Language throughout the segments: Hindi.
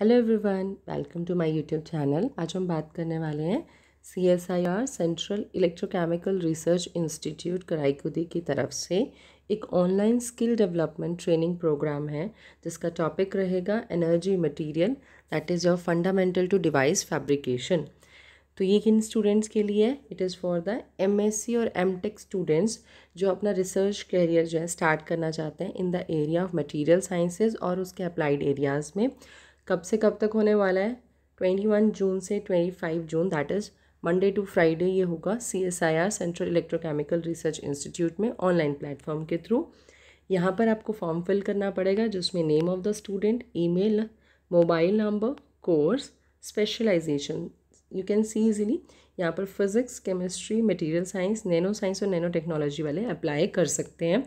hello everyone welcome to my YouTube channel आज हम बात करने वाले हैं C S I R central electrochemical research institute Karaikudi की तरफ से एक online skill development training program है जिसका टॉपिक रहेगा energy material that is your fundamental to device fabrication तो ये किन स्टूडेंट्स के लिए है it is for the MSc और एमटेक स्टूडेंट्स जो अपना रिसर्च करियर जो है स्टार्ट करना चाहते हैं in the area of material sciences और उसके अप्लाइड एरियाज़ में कब से कब तक होने वाला है ट्वेंटी वन जून से twenty five June that is Monday to Friday ये होगा C S I R central electrochemical research institute में ऑनलाइन प्लेटफॉर्म के थ्रू यहाँ पर आपको फॉर्म फिल करना पड़ेगा जिसमें name of the student email mobile number course specialization you can see easily यहाँ पर physics chemistry material science nano science और नैनो टेक्नोलॉजी वाले अप्लाई कर सकते हैं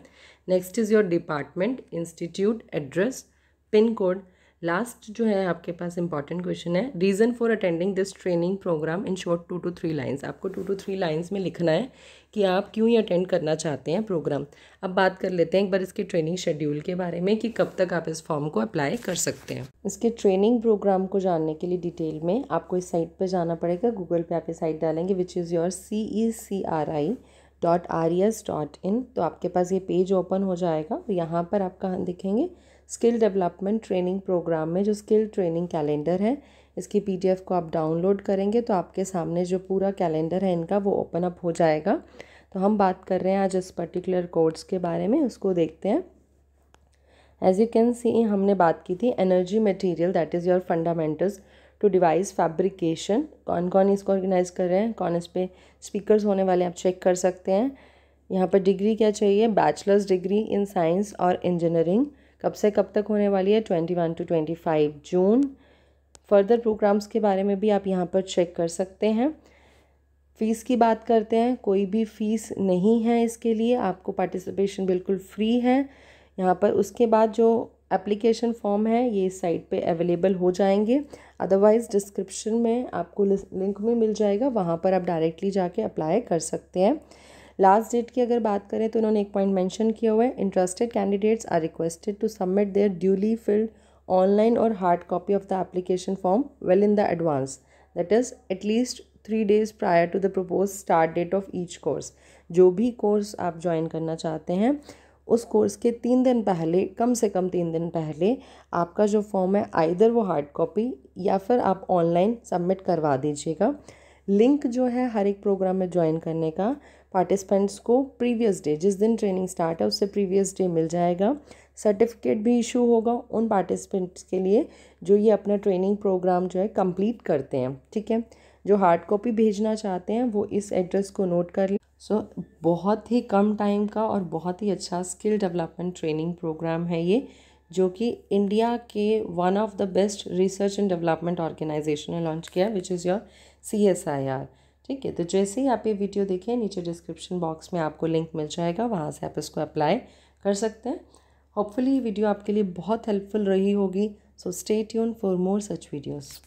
next is your department institute address pin code last जो है आपके पास इंपॉर्टेंट क्वेश्चन है reason for attending this training program in short two two three lines आपको टू टू थ्री लाइन्स में लिखना है कि आप क्यों ही अटेंड करना चाहते हैं प्रोग्राम अब बात कर लेते हैं एक बार इसके ट्रेनिंग शेड्यूल के बारे में कि कब तक आप इस फॉर्म को अप्लाई कर सकते हैं इसके ट्रेनिंग प्रोग्राम को जानने के लिए डिटेल में आपको इस साइट पर जाना पड़ेगा गूगल पे आप ये साइट डालेंगे which is your C E C R I dot R S dot in तो आपके पास ये पेज ओपन हो जाएगा यहाँ पर आप कहाँ दिखेंगे स्किल डेवलपमेंट ट्रेनिंग प्रोग्राम में जो स्किल ट्रेनिंग कैलेंडर है इसकी पीडीएफ को आप डाउनलोड करेंगे तो आपके सामने जो पूरा कैलेंडर है इनका वो ओपन अप हो जाएगा तो हम बात कर रहे हैं आज इस पर्टिकुलर कोर्स के बारे में उसको देखते हैं एज यू कैन सी हमने बात की थी energy material that is your fundamentals to device fabrication कौन कौन इसको ऑर्गेनाइज कर रहे हैं कौन इस पर स्पीकर होने वाले आप चेक कर सकते हैं यहाँ पर डिग्री क्या चाहिए बैचलर्स डिग्री इन साइंस और इंजीनियरिंग कब से कब तक होने वाली है twenty one to twenty five June further programs के बारे में भी आप यहाँ पर चेक कर सकते हैं फ़ीस की बात करते हैं कोई भी फ़ीस नहीं है इसके लिए आपको पार्टिसिपेशन बिल्कुल फ्री है यहाँ पर उसके बाद जो एप्लीकेशन फॉर्म है ये साइट पे अवेलेबल हो जाएंगे अदरवाइज़ डिस्क्रिप्शन में आपको लिंक में मिल जाएगा वहाँ पर आप डायरेक्टली जाके अप्लाई कर सकते हैं लास्ट डेट की अगर बात करें तो उन्होंने एक पॉइंट मेंशन किया हुआ है interested candidates are requested to submit their duly filled online और hard copy of the application form well in the advance that is at least three days prior to the propose start date of each course जो भी कोर्स आप ज्वाइन करना चाहते हैं उस कोर्स के तीन दिन पहले कम से कम तीन दिन पहले आपका जो फॉर्म है आइधर वो हार्ड कॉपी या फिर आप ऑनलाइन सबमिट करवा दीजिएगा लिंक जो है हर एक प्रोग्राम में ज्वाइन करने का पार्टिसिपेंट्स को प्रीवियस डे जिस दिन ट्रेनिंग स्टार्ट है उससे प्रीवियस डे मिल जाएगा सर्टिफिकेट भी इशू होगा उन पार्टिसिपेंट्स के लिए जो ये अपना ट्रेनिंग प्रोग्राम जो है कंप्लीट करते हैं ठीक है जो हार्ड कॉपी भेजना चाहते हैं वो इस एड्रेस को नोट कर लें सो so, बहुत ही कम टाइम का और बहुत ही अच्छा स्किल डेवलपमेंट ट्रेनिंग प्रोग्राम है ये जो कि इंडिया के one of the best research and development organisation ने लॉन्च किया which is your C S I R ठीक है तो जैसे ही आप ये वीडियो देखें नीचे डिस्क्रिप्शन बॉक्स में आपको लिंक मिल जाएगा वहाँ से आप इसको अप्लाई कर सकते हैं होपफुली ये वीडियो आपके लिए बहुत हेल्पफुल रही होगी so stay tune for more such videos